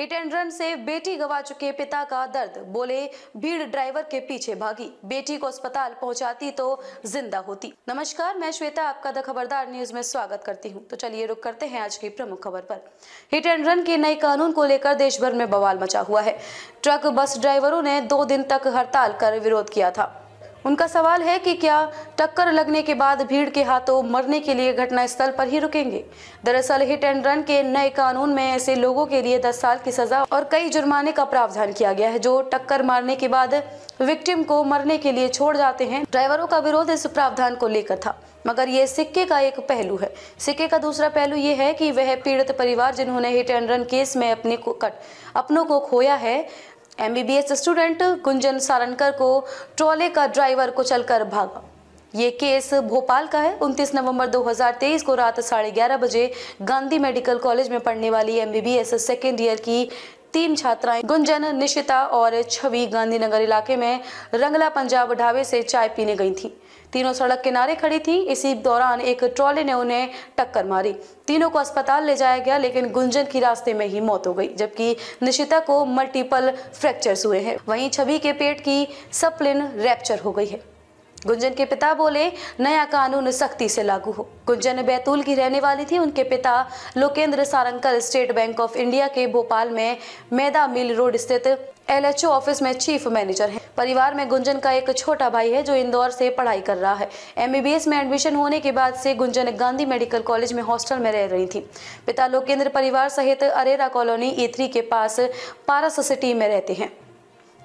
hit and run से बेटी गवा चुके पिता का दर्द बोले भीड़ ड्राइवर के पीछे भागी बेटी को अस्पताल पहुंचाती तो जिंदा होती नमस्कार मैं श्वेता आपका द खबरदार न्यूज में स्वागत करती हूं तो चलिए रुक करते हैं आज की प्रमुख खबर पर हिट एंड रन के नए कानून को लेकर देश भर में बवाल मचा हुआ है ट्रक बस ड्राइवरों ने दो दिन तक हड़ताल कर विरोध किया था उनका सवाल है कि क्या टक्कर लगने के बाद भीड़ के हाथों मरने के लिए घटनास्थल पर ही रुकेंगे दरअसल हिट एंड रन के नए कानून में ऐसे लोगों के लिए 10 साल की सजा और कई जुर्माने का प्रावधान किया गया है जो टक्कर मारने के बाद विक्टिम को मरने के लिए छोड़ जाते हैं ड्राइवरों का विरोध इस प्रावधान को लेकर था मगर ये सिक्के का एक पहलू है सिक्के का दूसरा पहलू ये है कि वह पीड़ित परिवार जिन्होंने हिट एंड रन केस में अपने को कट अपनों को खोया है एमबीबीएस स्टूडेंट गुंजन सारनकर को ट्रॉले का ड्राइवर कुचलकर भागा ये केस भोपाल का है 29 नवंबर 2023 को रात साढ़े ग्यारह बजे गांधी मेडिकल कॉलेज में पढ़ने वाली एमबीबीएस सेकेंड ईयर की तीन छात्राएं गुंजन निशिता और छवि गांधीनगर इलाके में रंगला पंजाब ढाबे से चाय पीने गई थी तीनों सड़क किनारे खड़ी थी इसी दौरान एक ट्रॉली ने उन्हें टक्कर मारी तीनों को अस्पताल ले जाया गया लेकिन गुंजन की रास्ते में ही मौत हो गई जबकि निशिता को मल्टीपल फ्रैक्चर्स हुए हैं वहीं छवि के पेट की सप्लिन रैप्चर हो गई है गुंजन के पिता बोले नया कानून सख्ती से लागू हो गुंजन बैतूल की रहने वाली थी उनके पिता Lokendra Sarankar State Bank of India के भोपाल में मैदा मिल रोड स्थित एलएचओ ऑफिस में चीफ मैनेजर हैं परिवार में गुंजन का एक छोटा भाई है जो इंदौर से पढ़ाई कर रहा है एमबीबीएस में एडमिशन होने के बाद से गुंजन गांधी मेडिकल कॉलेज में हॉस्टल में रह रही थी पिता लोकेंद्र परिवार सहित अरेरा कॉलोनी ए e के पास पारस सिटी में रहते हैं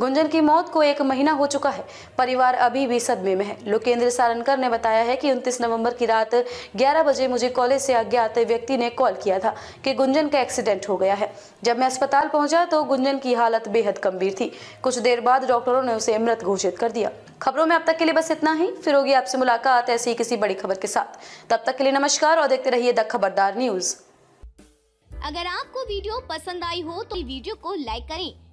गुंजन की मौत को एक महीना हो चुका है परिवार अभी भी सदमे में है लोकेंद्र सारनकर ने बताया है कि 29 नवंबर की रात 11 बजे मुझे कॉलेज से अज्ञात व्यक्ति ने कॉल किया था कि गुंजन का एक्सीडेंट हो गया है जब मैं अस्पताल पहुंचा तो गुंजन की हालत बेहद गंभीर थी कुछ देर बाद डॉक्टरों ने उसे मृत घोषित कर दिया खबरों में अब तक के लिए बस इतना ही फिर होगी आपसे मुलाकात ऐसी किसी बड़ी खबर के साथ तब तक के लिए नमस्कार और देखते रहिए द खबरदार न्यूज अगर आपको वीडियो पसंद आई हो तो वीडियो को लाइक करें